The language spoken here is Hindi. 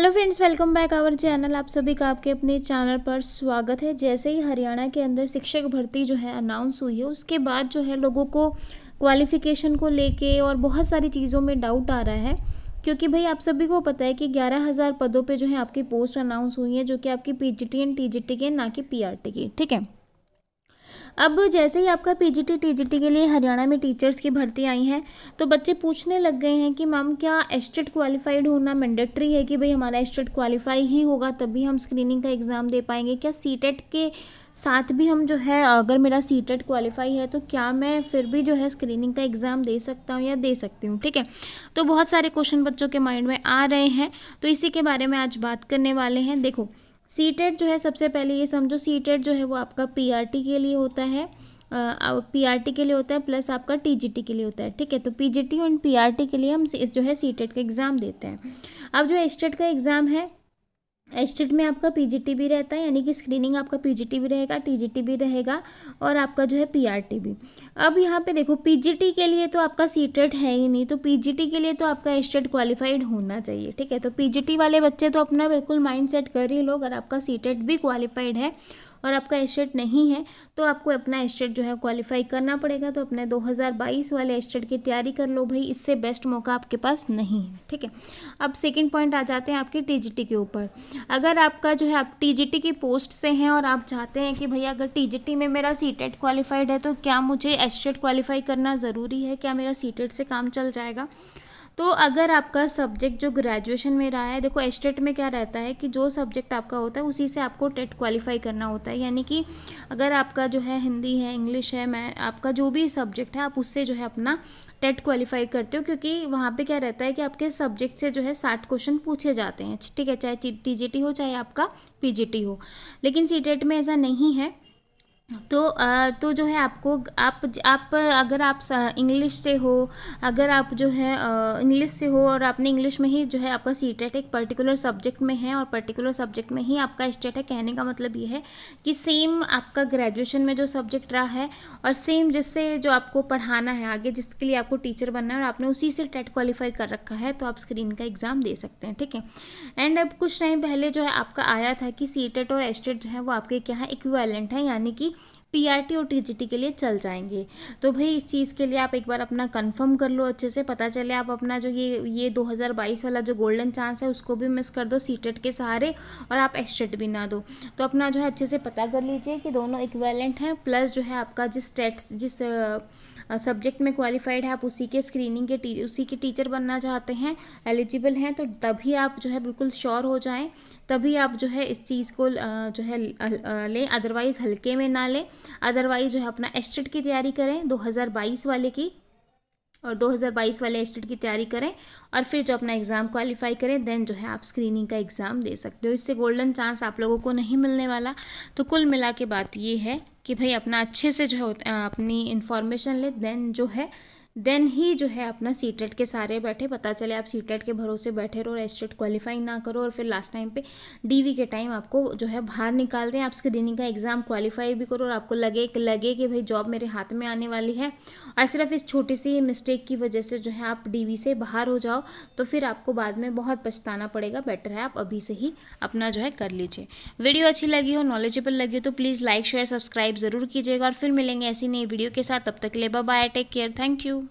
hello friends welcome back our channel आप सभी का आपके अपने चैनल पर स्वागत है जैसे ही हरियाणा के अंदर शिक्षक भर्ती जो है अनाउंस हुई है उसके बाद जो है लोगों को क्वालिफ़िकेशन को लेके और बहुत सारी चीज़ों में डाउट आ रहा है क्योंकि भाई आप सभी को पता है कि ग्यारह हज़ार पदों पे जो है आपकी पोस्ट अनाउंस हुई है जो कि आपकी पीजीटी एंड टी के ना कि टी की ठीक है अब जैसे ही आपका पीजीटी टीजीटी के लिए हरियाणा में टीचर्स की भर्ती आई है तो बच्चे पूछने लग गए हैं कि मैम क्या एस्टेट क्वालिफाइड e होना मैंडेटरी है कि भाई हमारा एस्टेट क्वालिफाई e ही होगा तभी हम स्क्रीनिंग का एग्ज़ाम दे पाएंगे क्या सी e के साथ भी हम जो है अगर मेरा सी टेट क्वालिफाई है तो क्या मैं फिर भी जो है स्क्रीनिंग का एग्ज़ाम दे सकता हूँ या दे सकती हूँ ठीक है तो बहुत सारे क्वेश्चन बच्चों के माइंड में आ रहे हैं तो इसी के बारे में आज बात करने वाले हैं देखो सीटेड जो है सबसे पहले ये समझो सीटेड जो है वो आपका पीआरटी के लिए होता है पीआरटी के लिए होता है प्लस आपका टीजीटी के लिए होता है ठीक है तो पीजीटी और पीआरटी के लिए हम इस जो है सीटेट का एग्ज़ाम देते हैं अब जो एस्टेट का एग्ज़ाम है एस्टेट में आपका पीजीटी भी रहता है यानी कि स्क्रीनिंग आपका पीजीटी भी रहेगा टीजीटी भी रहेगा और आपका जो है पीआरटी भी अब यहाँ पे देखो पीजीटी के लिए तो आपका सीटेट है ही नहीं तो पीजीटी के लिए तो आपका एस्टेट क्वालिफाइड होना चाहिए ठीक है तो पीजीटी वाले बच्चे तो अपना बिल्कुल माइंड सेट कर ही लो अगर आपका सीटेट भी क्वालिफाइड है और आपका एस्टेट e नहीं है तो आपको अपना एस्टेट e जो है क्वालिफाई करना पड़ेगा तो अपने 2022 वाले एस्टेट e की तैयारी कर लो भाई इससे बेस्ट मौका आपके पास नहीं है ठीक है अब सेकेंड पॉइंट आ जाते हैं आपके टी के ऊपर अगर आपका जो है आप टी की पोस्ट से हैं और आप चाहते हैं कि भैया अगर टी में मेरा सी क्वालिफाइड है तो क्या मुझे एस्टेट क्वालिफाई करना ज़रूरी है क्या मेरा सी से काम चल जाएगा तो अगर आपका सब्जेक्ट जो ग्रेजुएशन में रहा है देखो एस्टेट e में क्या रहता है कि जो सब्जेक्ट आपका होता है उसी से आपको टेट क्वालिफाई e करना होता है यानी कि अगर आपका जो है हिंदी है इंग्लिश है मैं आपका जो भी सब्जेक्ट है आप उससे जो है अपना टेट क्वालिफाई e करते हो क्योंकि वहाँ पे क्या रहता है कि आपके सब्जेक्ट से जो है साठ क्वेश्चन पूछे जाते हैं ठीक है चाहे टी हो चाहे आपका पी हो लेकिन सी में ऐसा नहीं है तो तो जो है आपको आप आप अगर आप इंग्लिश से हो अगर आप जो है इंग्लिश से हो और आपने इंग्लिश में ही जो है आपका सी टेट e एक पर्टिकुलर सब्जेक्ट में है और पर्टिकुलर सब्जेक्ट में ही आपका स्टेट e है कहने का मतलब ये है कि सेम आपका ग्रेजुएशन में जो सब्जेक्ट रहा है और सेम जिससे जो आपको पढ़ाना है आगे जिसके लिए आपको टीचर बनना है और आपने उसी से टेट क्वालिफाई e कर रखा है तो आप स्क्रीन का एग्ज़ाम दे सकते हैं ठीक है एंड अब कुछ टाइम पहले जो है आपका आया था कि सी टेट और एस्टेट जो है वो आपके क्या है इक्वेलेंट है यानी कि पीआरटी और टीजीटी के लिए चल जाएंगे तो भाई इस चीज़ के लिए आप एक बार अपना कंफर्म कर लो अच्छे से पता चले आप अपना जो ये ये 2022 वाला जो गोल्डन चांस है उसको भी मिस कर दो सीटेट e के सहारे और आप एस्टेट e भी ना दो तो अपना जो है अच्छे से पता कर लीजिए कि दोनों इक्वेलेंट हैं प्लस जो है आपका जिस टेट्स जिस सब्जेक्ट में क्वालिफाइड है आप उसी के स्क्रीनिंग के उसी के टीचर बनना चाहते हैं एलिजिबल हैं तो तभी आप जो है बिल्कुल श्योर हो जाएं तभी आप जो है इस चीज़ को जो है लें अदरवाइज़ हल्के में ना लें अदरवाइज़ जो है अपना एस्टेट e की तैयारी करें दो वाले की और 2022 वाले एस्टेट e की तैयारी करें और फिर जो अपना एग्ज़ाम क्वालिफाई करें देन जो है आप स्क्रीनिंग का एग्ज़ाम दे सकते हो इससे गोल्डन चांस आप लोगों को नहीं मिलने वाला तो कुल मिला के बात ये है कि भाई अपना अच्छे से जो है अपनी इन्फॉर्मेशन ले देन जो है देन ही जो है अपना सीटेट के सारे बैठे पता चले आप सीटेट के भरोसे बैठे रहो एस्टेट क्वालिफाई ना करो और फिर लास्ट टाइम पे डीवी के टाइम आपको जो है बाहर निकाल दें आप स्क्रीनिंग का एग्ज़ाम क्वालिफाई भी करो और आपको लगे लगे कि भाई जॉब मेरे हाथ में आने वाली है और सिर्फ इस छोटी सी मिस्टेक की वजह से जो है आप डी से बाहर हो जाओ तो फिर आपको बाद में बहुत पछताना पड़ेगा बेटर है आप अभी से ही अपना जो है कर लीजिए वीडियो अच्छी लगी हो नॉलेजेबल लगी हो तो प्लीज़ लाइक शेयर सब्सक्राइब ज़रूर कीजिएगा और फिर मिलेंगे ऐसी नई वीडियो के साथ तब तक ले bye take care thank you